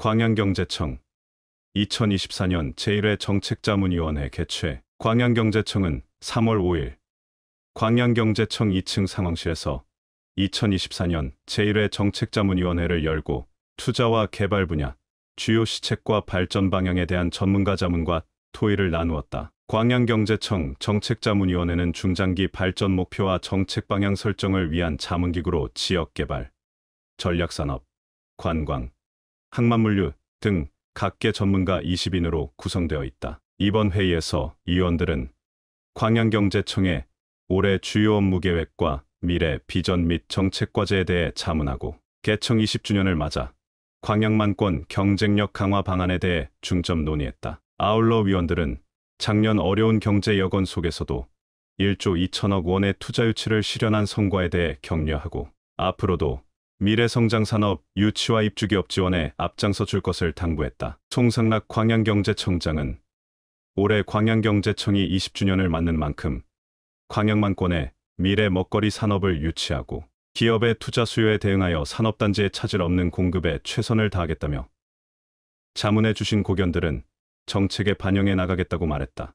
광양경제청 2024년 제1회 정책자문위원회 개최 광양경제청은 3월 5일 광양경제청 2층 상황실에서 2024년 제1회 정책자문위원회를 열고 투자와 개발 분야, 주요 시책과 발전 방향에 대한 전문가 자문과 토의를 나누었다. 광양경제청 정책자문위원회는 중장기 발전 목표와 정책 방향 설정을 위한 자문기구로 지역개발, 전략산업, 관광, 항만물류 등 각계 전문가 20인으로 구성되어 있다. 이번 회의에서 위원들은 광양경제청의 올해 주요 업무 계획과 미래 비전 및 정책 과제에 대해 자문하고 개청 20주년을 맞아 광양만권 경쟁력 강화 방안에 대해 중점 논의했다. 아울러 위원들은 작년 어려운 경제 여건 속에서도 1조 2천억 원의 투자 유치를 실현한 성과에 대해 격려하고 앞으로도 미래성장산업 유치와 입주기업 지원에 앞장서 줄 것을 당부했다. 송상락 광양경제청장은 올해 광양경제청이 20주년을 맞는 만큼 광양만권에 미래 먹거리 산업을 유치하고 기업의 투자 수요에 대응하여 산업단지에 차질 없는 공급에 최선을 다하겠다며 자문해 주신 고견들은 정책에 반영해 나가겠다고 말했다.